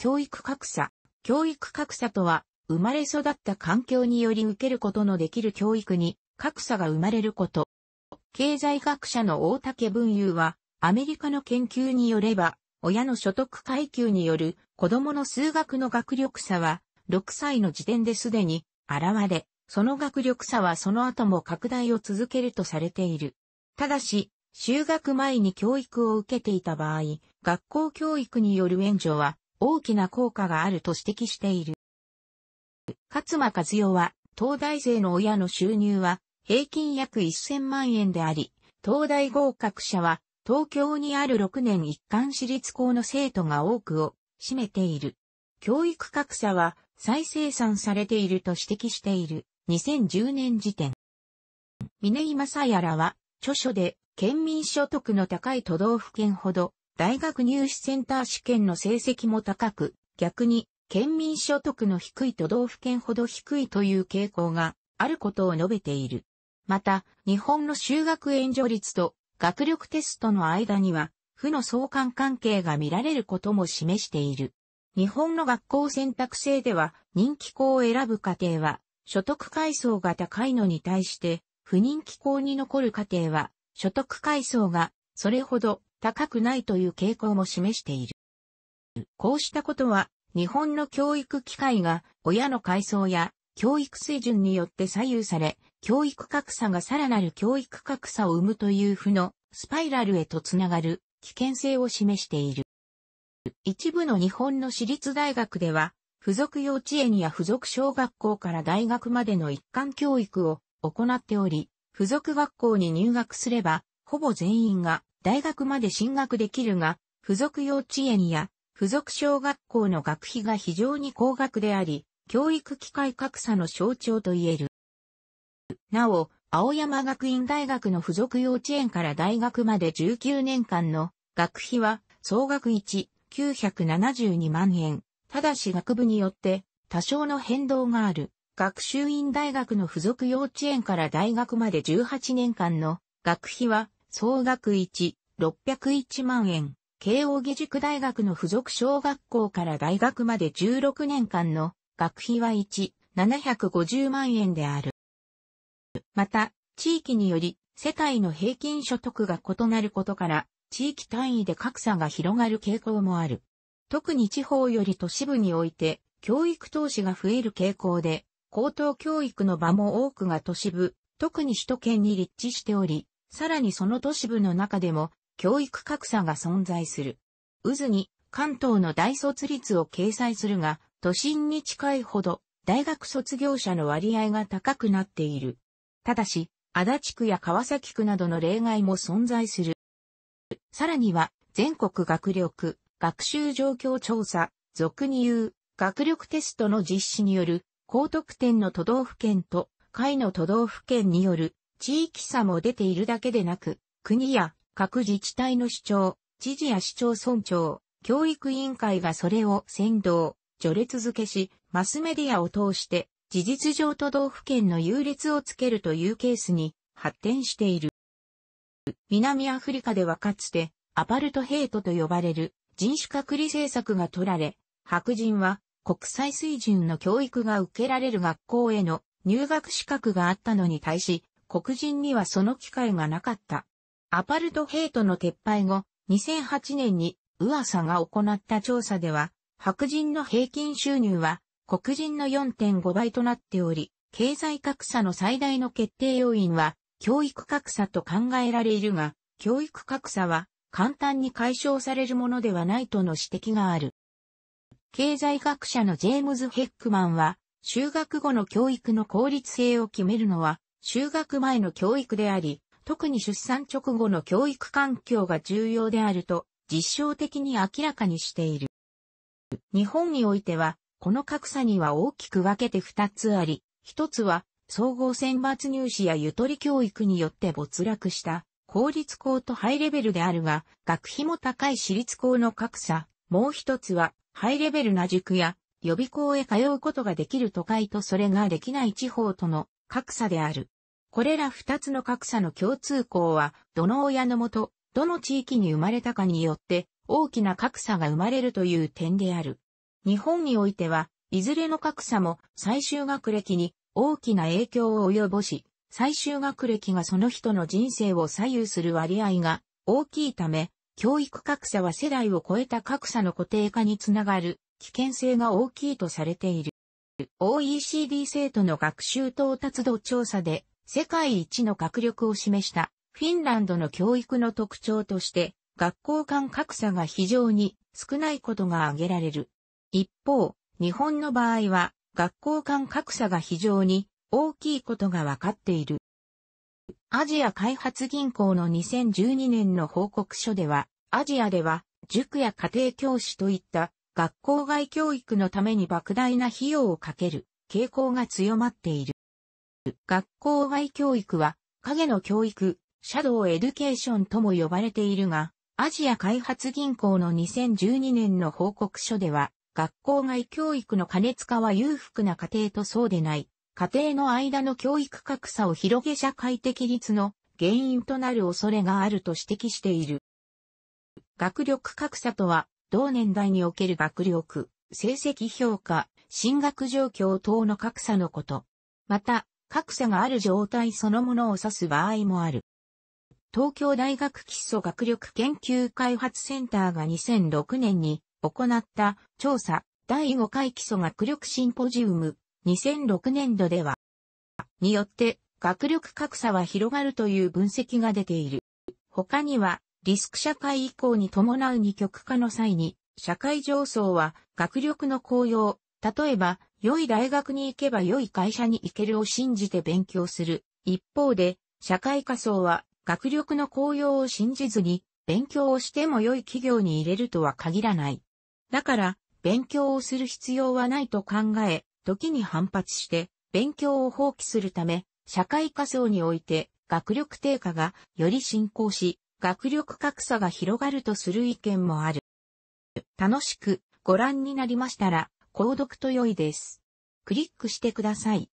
教育格差。教育格差とは、生まれ育った環境により受けることのできる教育に格差が生まれること。経済学者の大竹文雄は、アメリカの研究によれば、親の所得階級による子供の数学の学力差は、6歳の時点ですでに現れ、その学力差はその後も拡大を続けるとされている。ただし、就学前に教育を受けていた場合、学校教育による援助は大きな効果があると指摘している。勝間和代は、東大生の親の収入は平均約1000万円であり、東大合格者は東京にある6年一貫私立校の生徒が多くを占めている。教育格差は再生産されていると指摘している2010年時点。峰井正也らは著書で県民所得の高い都道府県ほど大学入試センター試験の成績も高く、逆に県民所得の低い都道府県ほど低いという傾向があることを述べている。また、日本の修学援助率と学力テストの間には、負の相関関係が見られることも示している。日本の学校選択制では、人気校を選ぶ家庭は、所得階層が高いのに対して、不人気校に残る家庭は、所得階層が、それほど高くないという傾向も示している。こうしたことは、日本の教育機会が親の階層や教育水準によって左右され、教育格差がさらなる教育格差を生むという負のスパイラルへとつながる危険性を示している。一部の日本の私立大学では、付属幼稚園や付属小学校から大学までの一貫教育を行っており、付属学校に入学すれば、ほぼ全員が大学まで進学できるが、付属幼稚園や付属小学校の学費が非常に高額であり、教育機会格差の象徴と言える。なお、青山学院大学の付属幼稚園から大学まで19年間の学費は総額1、972万円。ただし学部によって多少の変動がある。学習院大学の付属幼稚園から大学まで18年間の学費は総額1、601万円。慶応義塾大学の付属小学校から大学まで16年間の学費は1、750万円である。また、地域により世帯の平均所得が異なることから、地域単位で格差が広がる傾向もある。特に地方より都市部において、教育投資が増える傾向で、高等教育の場も多くが都市部、特に首都圏に立地しており、さらにその都市部の中でも教育格差が存在する。渦に関東の大卒率を掲載するが、都心に近いほど大学卒業者の割合が高くなっている。ただし、足立区や川崎区などの例外も存在する。さらには、全国学力、学習状況調査、俗に言う、学力テストの実施による、高得点の都道府県と、下位の都道府県による、地域差も出ているだけでなく、国や各自治体の主張、知事や市町村長、教育委員会がそれを先導、序列付けし、マスメディアを通して、事実上都道府県の優劣をつけるというケースに発展している。南アフリカではかつて、アパルトヘイトと呼ばれる人種隔離政策が取られ、白人は国際水準の教育が受けられる学校への入学資格があったのに対し、黒人にはその機会がなかった。アパルトヘイトの撤廃後、2008年に、噂が行った調査では、白人の平均収入は、黒人の4.5倍となっており、経済格差の最大の決定要因は、教育格差と考えられるが、教育格差は、簡単に解消されるものではないとの指摘がある。経済学者のジェームズ・ヘックマンは、就学後の教育の効率性を決めるのは就学前の教育であり、特に出産直後の教育環境が重要であると実証的に明らかにしている。日本においては、この格差には大きく分けて二つあり、一つは総合選抜入試やゆとり教育によって没落した公立校とハイレベルであるが、学費も高い私立校の格差。もう一つは、ハイレベルな塾や予備校へ通うことができる都会とそれができない地方との格差である。これら二つの格差の共通項は、どの親のもと、どの地域に生まれたかによって、大きな格差が生まれるという点である。日本においては、いずれの格差も最終学歴に大きな影響を及ぼし、最終学歴がその人の人生を左右する割合が大きいため、教育格差は世代を超えた格差の固定化につながる危険性が大きいとされている。OECD 生徒の学習到達度調査で世界一の学力を示したフィンランドの教育の特徴として学校間格差が非常に少ないことが挙げられる。一方、日本の場合は学校間格差が非常に大きいことがわかっている。アジア開発銀行の2012年の報告書では、アジアでは塾や家庭教師といった学校外教育のために莫大な費用をかける傾向が強まっている。学校外教育は影の教育、シャドウエデュケーションとも呼ばれているが、アジア開発銀行の2012年の報告書では、学校外教育の過熱化は裕福な家庭とそうでない、家庭の間の教育格差を広げ社会的立の原因となる恐れがあると指摘している。学力格差とは、同年代における学力、成績評価、進学状況等の格差のこと。また、格差がある状態そのものを指す場合もある。東京大学基礎学力研究開発センターが2006年に行った調査第5回基礎学力シンポジウム2006年度では、によって学力格差は広がるという分析が出ている。他にはリスク社会移行に伴う二極化の際に、社会上層は学力の高揚、例えば、良い大学に行けば良い会社に行けるを信じて勉強する。一方で、社会下層は学力の高揚を信じずに、勉強をしても良い企業に入れるとは限らない。だから、勉強をする必要はないと考え、時に反発して、勉強を放棄するため、社会下層において、学力低下がより進行し、学力格差が広がるとする意見もある。楽しくご覧になりましたら、購読と良いです。クリックしてください。